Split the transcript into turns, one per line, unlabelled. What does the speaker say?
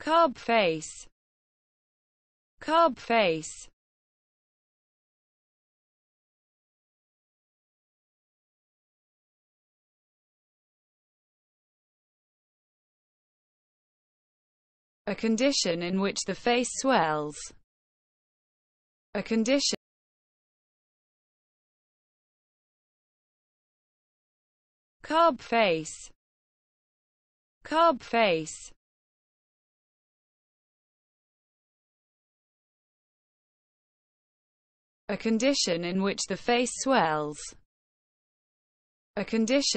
Cub face. Cub face. A condition in which the face swells. A condition Cub face. Cub face. a condition in which the face swells, a condition